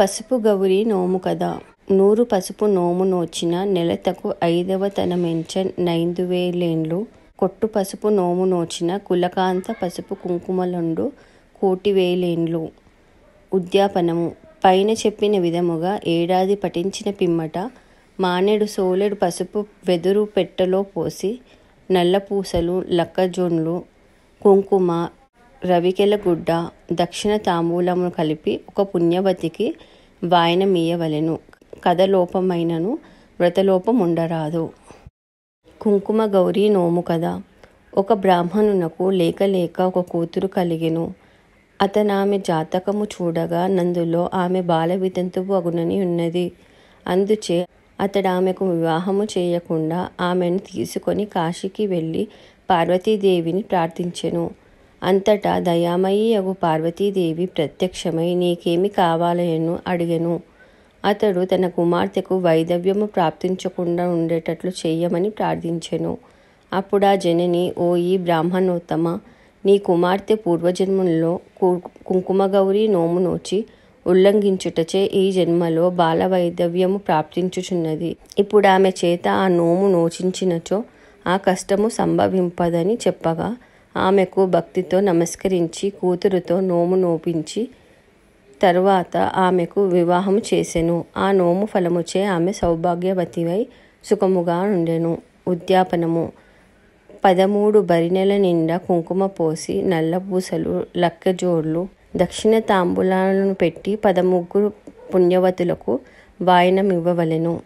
పసుపు గౌరి నోము కదా నూరు పసుపు నోము నోచిన నెలతకు ఐదవ తన మెంచ నైందువేలేండ్లు కొట్టు పసుపు నోము నోచిన కులకాంత పసుపు కుంకుమలుండు కోటివేలేండ్లు ఉద్యాపనము పైన చెప్పిన విధముగా ఏడాది పఠించిన పిమ్మట మానేడు సోలెడు పసుపు వెదురు పెట్టెలో పోసి నల్లపూసలు లక్కజొన్లు కుంకుమ రవికెల గుడ్డ దక్షిణ తాంబూలమును కలిపి ఒక పుణ్యవతికి మీయవలెను కథలోపమైనను వ్రతలోపం ఉండరాదు కుంకుమ గౌరీ నోము కదా ఒక బ్రాహ్మణునకు లేక లేక ఒక కూతురు కలిగెను అతనామె జాతకము చూడగా నందులో ఆమె బాల వితంతువు అగునని ఉన్నది అందుచే అతడు ఆమెకు వివాహము చేయకుండా ఆమెను తీసుకొని కాశీకి వెళ్ళి పార్వతీదేవిని ప్రార్థించెను అంతటా దయామయీయగు పార్వతీదేవి ప్రత్యక్షమై నీకేమి కావాలను అడిగెను అతడు తన కుమార్తెకు వైదవ్యము ప్రాప్తించకుండా ఉండేటట్లు చేయమని ప్రార్థించెను అప్పుడు ఆ జనని ఓ ఈ బ్రాహ్మణోత్తమ నీ కుమార్తె పూర్వజన్మంలో గౌరీ నోము నోచి ఉల్లంఘించుటచే ఈ జన్మలో బాల వైదవ్యము ప్రాప్తించుచున్నది ఇప్పుడు ఆమె చేత ఆ నోము నోచించినచో ఆ కష్టము సంభవింపదని చెప్పగా ఆమెకు భక్తితో నమస్కరించి కూతురుతో నోము నోపించి తరువాత ఆమెకు వివాహం చేసెను ఆ నోము ఫలముచే ఆమె సౌభాగ్యవతివై సుఖముగా ఉండెను ఉద్యాపనము పదమూడు బరినెల నిండా కుంకుమ పోసి నల్లపూసలు లక్కజోళ్ళు దక్షిణ తాంబూలాలను పెట్టి పదముగ్గురు పుణ్యవతులకు వాయనం ఇవ్వవలెను